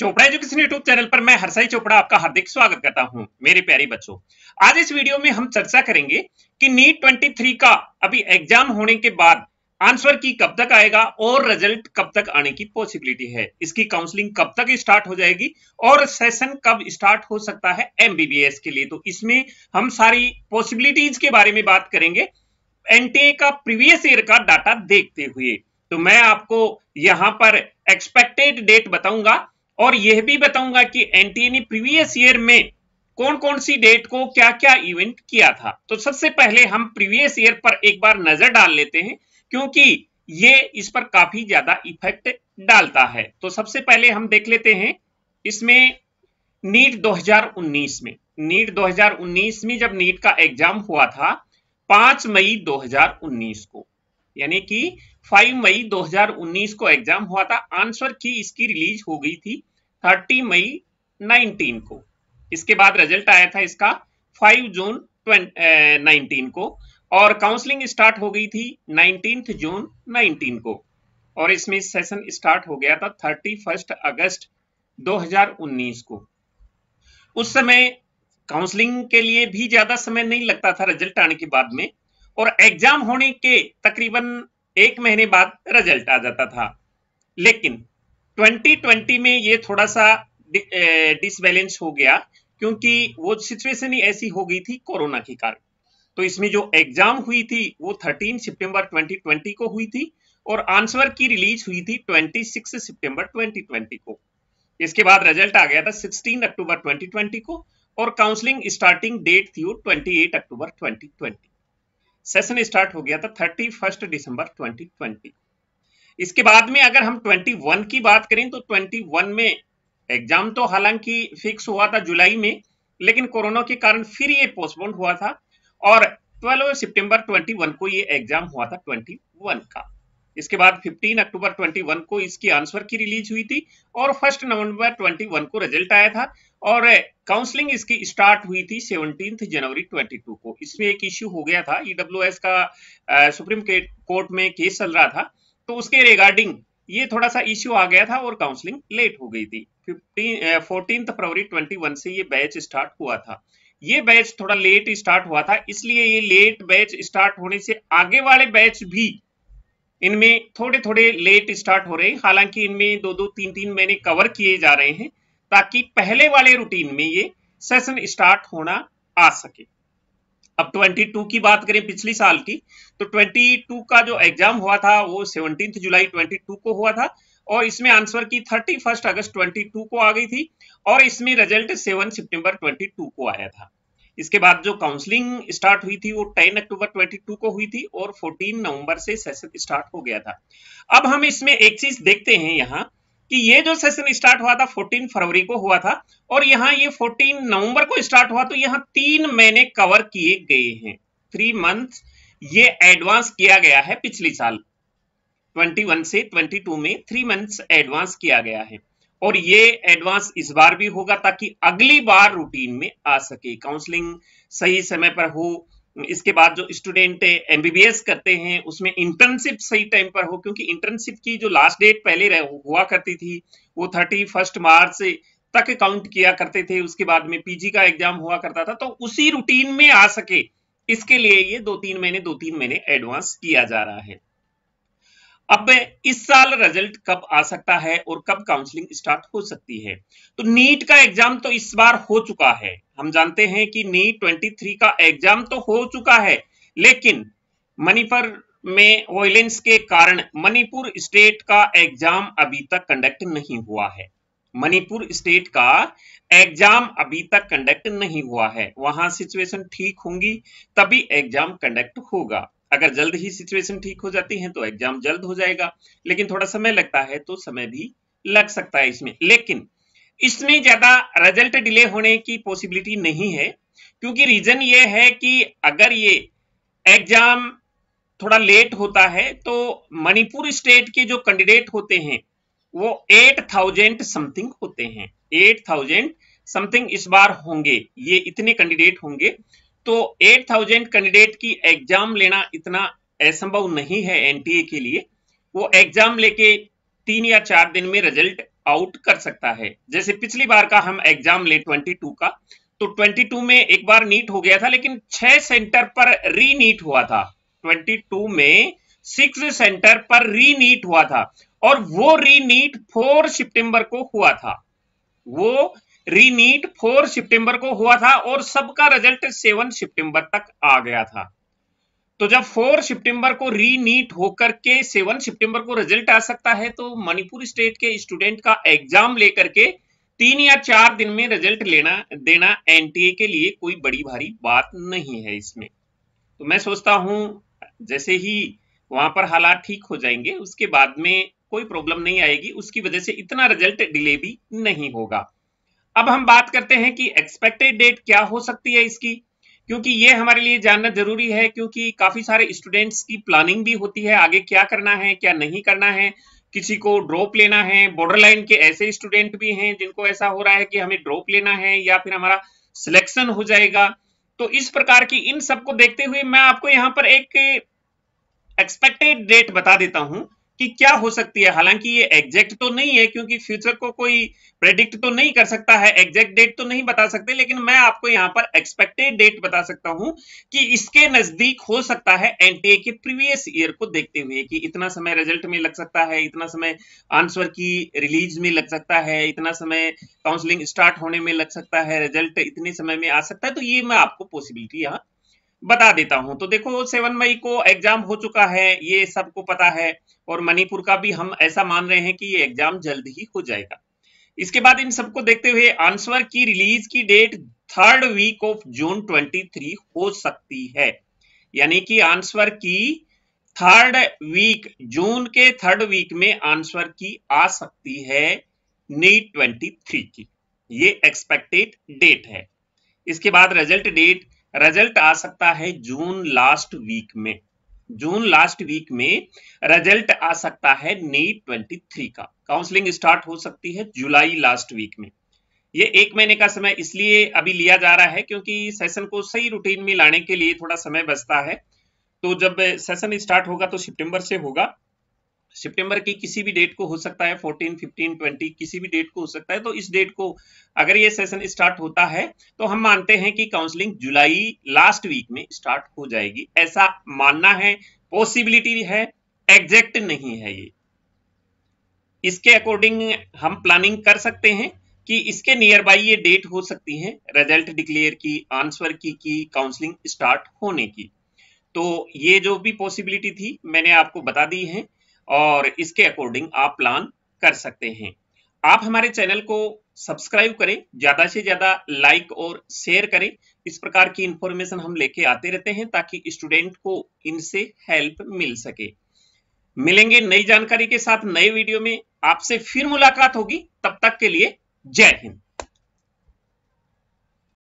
Chopra education YouTube channel पर मैं हरसाई चोपड़ा आपका हार्दिक स्वागत करता हूं मेरे प्यारे बच्चों आज इस वीडियो में हम चर्चा करेंगे कि नीट 23 का अभी एग्जाम होने के बाद आंसर की कब तक आएगा और रिजल्ट कब तक आने की पॉसिबिलिटी है इसकी काउंसलिंग कब तक स्टार्ट हो जाएगी और सेशन कब स्टार्ट हो सकता है एमबीबीएस के लिए तो इसमें हम सारी पॉसिबिलिटीज के बारे में बात करेंगे एनटीए का प्रीवियस ईयर का डाटा देखते हुए तो मैं आपको यहां पर एक्सपेक्टेड डेट बताऊंगा और यह भी बताऊंगा कि एनटीए ने प्रीवियस ईयर में कौन कौन सी डेट को क्या क्या इवेंट किया था तो सबसे पहले हम प्रीवियस ईयर पर एक बार नजर डाल लेते हैं क्योंकि ये इस पर काफी ज्यादा इफेक्ट डालता है तो सबसे पहले हम देख लेते हैं इसमें नीट 2019 में नीट 2019 में जब नीट का एग्जाम हुआ था 5 मई 2019 को यानी कि 5 मई 2019 को एग्जाम हुआ था आंसर की इसकी रिलीज हो गई थी 30 मई 19 को इसके बाद रिजल्ट आया था इसका 5 जून 19 को और काउंसलिंग स्टार्ट हो गई थी 19 जून 19 को और इसमें सेशन स्टार्ट हो गया था 31 अगस्त 2019 को उस समय काउंसलिंग के लिए भी ज्यादा समय नहीं लगता था रिजल्ट आने के बाद में और एग्जाम होने के तकरीबन एक महीने बाद रिजल्ट आ जाता था लेकिन 2020 में ये थोड़ा सा डिसबैलेंस हो गया क्योंकि वो सिचुएशन ही ऐसी हो गई थी कोरोना के कारण तो इसमें जो एग्जाम हुई थी वो 13 सितंबर 2020 को हुई थी और आंसर की रिलीज हुई थी 26 सितंबर 2020 को इसके बाद रिजल्ट आ गया था 16 अक्टूबर 2020 को और काउंसलिंग स्टार्टिंग डेट थी वो 28 अक्टूबर 2020 सेशन स्टार्ट हो गया था 31 दिसंबर 2020 इसके बाद में अगर हम 21 की बात करें तो 21 में एग्जाम तो हालांकि फिक्स हुआ था जुलाई में लेकिन कोरोना के कारण फिर ये पोस्टपोन हुआ था और 12 सितंबर 21 को ये एग्जाम हुआ था 21 का इसके बाद 15 अक्टूबर 21 को इसकी आंसर की रिलीज हुई थी और फर्स्ट नवंबर 21 को रिजल्ट आया था और काउंसलिंग इसकी स्टार्ट हुई थी 17 जनवरी 22 को इसमें एक इश्यू हो गया था ईडब्ल्यूएस e का सुप्रीम कोर्ट में केस चल रहा था तो उसके रिगार्डिंग ये थोड़ा सा इश्यू आ गया था और काउंसलिंग लेट हो गई थी फोर्टीन फरवरी ट्वेंटी से ये बैच स्टार्ट हुआ था ये बैच थोड़ा लेट स्टार्ट हुआ था इसलिए ये लेट बैच स्टार्ट होने से आगे वाले बैच भी इनमें थोड़े थोड़े लेट स्टार्ट हो रहे हैं हालांकि इनमें दो दो तीन तीन महीने कवर किए जा रहे हैं ताकि पहले वाले रूटीन में ये सेशन स्टार्ट होना आ सके अब 22 की बात करें पिछली साल की तो 22 का जो एग्जाम हुआ था वो सेवनटीन जुलाई 22 को हुआ था और इसमें आंसर की 31 अगस्त 22 को आ गई थी और इसमें रिजल्ट 7 सितंबर 22 को आया था इसके बाद जो काउंसलिंग स्टार्ट हुई थी वो 10 अक्टूबर 22 को हुई थी और 14 नवंबर से सेशन स्टार्ट हो गया था अब हम इसमें एक चीज देखते हैं यहाँ कि ये जो सेशन स्टार्ट हुआ था 14 फरवरी को हुआ था और यहाँ ये 14 नवंबर को स्टार्ट हुआ तो यहाँ तीन महीने कवर किए गए हैं थ्री मंथ ये एडवांस किया गया है पिछले साल 21 से 22 में थ्री मंथ्स एडवांस किया गया है और ये एडवांस इस बार भी होगा ताकि अगली बार रूटीन में आ सके काउंसलिंग सही समय पर हो इसके बाद जो स्टूडेंट एमबीबीएस करते हैं उसमें इंटर्नशिप सही टाइम पर हो क्योंकि इंटर्नशिप की जो लास्ट डेट पहले रह हुआ करती थी वो थर्टी फर्स्ट मार्च तक काउंट किया करते थे उसके बाद में पीजी का एग्जाम हुआ करता था तो उसी रूटीन में आ सके इसके लिए ये दो तीन महीने दो तीन महीने एडवांस किया जा रहा है अब इस साल रिजल्ट कब आ सकता है और कब काउंसलिंग स्टार्ट हो सकती है तो नीट का एग्जाम तो इस बार हो चुका है हम जानते हैं कि नीट 23 का एग्जाम तो हो चुका है लेकिन मणिपुर में वॉयलेंस के कारण मणिपुर स्टेट का एग्जाम अभी तक कंडक्ट नहीं हुआ है मणिपुर स्टेट का एग्जाम अभी तक कंडक्ट नहीं हुआ है वहां सिचुएशन ठीक होंगी तभी एग्जाम कंडक्ट होगा अगर जल्द ही सिचुएशन ठीक हो जाती है तो एग्जाम जल्द हो जाएगा लेकिन थोड़ा समय लगता है तो समय भी लग सकता है इसमें लेकिन इसमें ज्यादा रिजल्ट डिले होने की पॉसिबिलिटी नहीं है क्योंकि रीजन ये है कि अगर ये एग्जाम थोड़ा लेट होता है तो मणिपुर स्टेट के जो कैंडिडेट होते हैं वो एट थाउजेंड समथिंग होते हैं एट थाउजेंड समथिंग इस बार होंगे ये इतने कैंडिडेट होंगे तो 8000 कैंडिडेट की एग्जाम लेना इतना असंभव नहीं है एनटीए के लिए वो एग्जाम लेके तीन या चार दिन में रिजल्ट आउट कर सकता है जैसे पिछली बार का हम एग्जाम ले 22 का तो 22 में एक बार नीट हो गया था लेकिन छह सेंटर पर री नीट हुआ था 22 में सिक्स सेंटर पर री नीट हुआ था और वो री नीट फोर सितंबर को हुआ था वो रीनीट फोर सितंबर को हुआ था और सबका रिजल्ट सेवन सितंबर तक आ गया था तो जब फोर सितंबर को रीनीट होकर के सेवन सितंबर को रिजल्ट आ सकता है तो मणिपुर स्टेट के स्टूडेंट का एग्जाम लेकर के तीन या चार दिन में रिजल्ट लेना देना एनटीए के लिए कोई बड़ी भारी बात नहीं है इसमें तो मैं सोचता हूं जैसे ही वहां पर हालात ठीक हो जाएंगे उसके बाद में कोई प्रॉब्लम नहीं आएगी उसकी वजह से इतना रिजल्ट डिले भी नहीं होगा अब हम बात करते हैं कि एक्सपेक्टेड डेट क्या हो सकती है इसकी क्योंकि ये हमारे लिए जानना जरूरी है क्योंकि काफी सारे स्टूडेंट्स की प्लानिंग भी होती है आगे क्या करना है क्या नहीं करना है किसी को ड्रॉप लेना है बॉर्डर लाइन के ऐसे स्टूडेंट भी हैं जिनको ऐसा हो रहा है कि हमें ड्रॉप लेना है या फिर हमारा सिलेक्शन हो जाएगा तो इस प्रकार की इन सबको देखते हुए मैं आपको यहाँ पर एक एक्सपेक्टेड डेट बता देता हूं कि क्या हो सकती है हालांकि ये एग्जैक्ट तो नहीं है क्योंकि फ्यूचर को कोई प्रेडिक्ट तो नहीं कर सकता है एग्जैक्ट डेट तो नहीं बता सकते लेकिन मैं आपको यहाँ पर एक्सपेक्टेड डेट बता सकता हूं कि इसके नजदीक हो सकता है एनटीए के प्रीवियस ईयर को देखते हुए कि इतना समय रिजल्ट में लग सकता है इतना समय आंसर की रिलीज में लग सकता है इतना समय काउंसलिंग स्टार्ट होने में लग सकता है रिजल्ट इतने समय में आ सकता है तो ये मैं आपको पॉसिबिलिटी यहाँ बता देता हूं तो देखो सेवन मई को एग्जाम हो चुका है ये सबको पता है और मणिपुर का भी हम ऐसा मान रहे हैं कि ये एग्जाम जल्द ही हो जाएगा इसके बाद इन सबको देखते हुए आंसर की रिलीज की date third week of June 23 हो सकती है यानी कि आंसर की थर्ड वीक जून के थर्ड वीक में आंसर की आ सकती है नीट 23 की ये एक्सपेक्टेड डेट है इसके बाद रिजल्ट डेट रिजल्ट आ सकता है जून लास्ट वीक में जून लास्ट वीक में रिजल्ट आ सकता है ट्वेंटी 23 का काउंसलिंग स्टार्ट हो सकती है जुलाई लास्ट वीक में ये एक महीने का समय इसलिए अभी लिया जा रहा है क्योंकि सेशन को सही रूटीन में लाने के लिए थोड़ा समय बचता है तो जब सेशन स्टार्ट होगा तो सितंबर से होगा सितंबर की किसी भी डेट को हो सकता है 14, 15, 20 किसी भी डेट को हो सकता है तो इस डेट को अगर ये सेशन स्टार्ट होता है तो हम मानते हैं कि काउंसलिंग जुलाई लास्ट वीक में स्टार्ट हो जाएगी ऐसा मानना है पॉसिबिलिटी है एग्जैक्ट नहीं है ये इसके अकॉर्डिंग हम प्लानिंग कर सकते हैं कि इसके नियर बाई ये डेट हो सकती है रिजल्ट डिक्लेयर की आंसर की की काउंसलिंग स्टार्ट होने की तो ये जो भी पॉसिबिलिटी थी मैंने आपको बता दी है और इसके अकॉर्डिंग आप प्लान कर सकते हैं आप हमारे चैनल को सब्सक्राइब करें ज्यादा से ज्यादा लाइक और शेयर करें इस प्रकार की इंफॉर्मेशन हम लेके आते रहते हैं ताकि स्टूडेंट को इनसे हेल्प मिल सके मिलेंगे नई जानकारी के साथ नए वीडियो में आपसे फिर मुलाकात होगी तब तक के लिए जय हिंद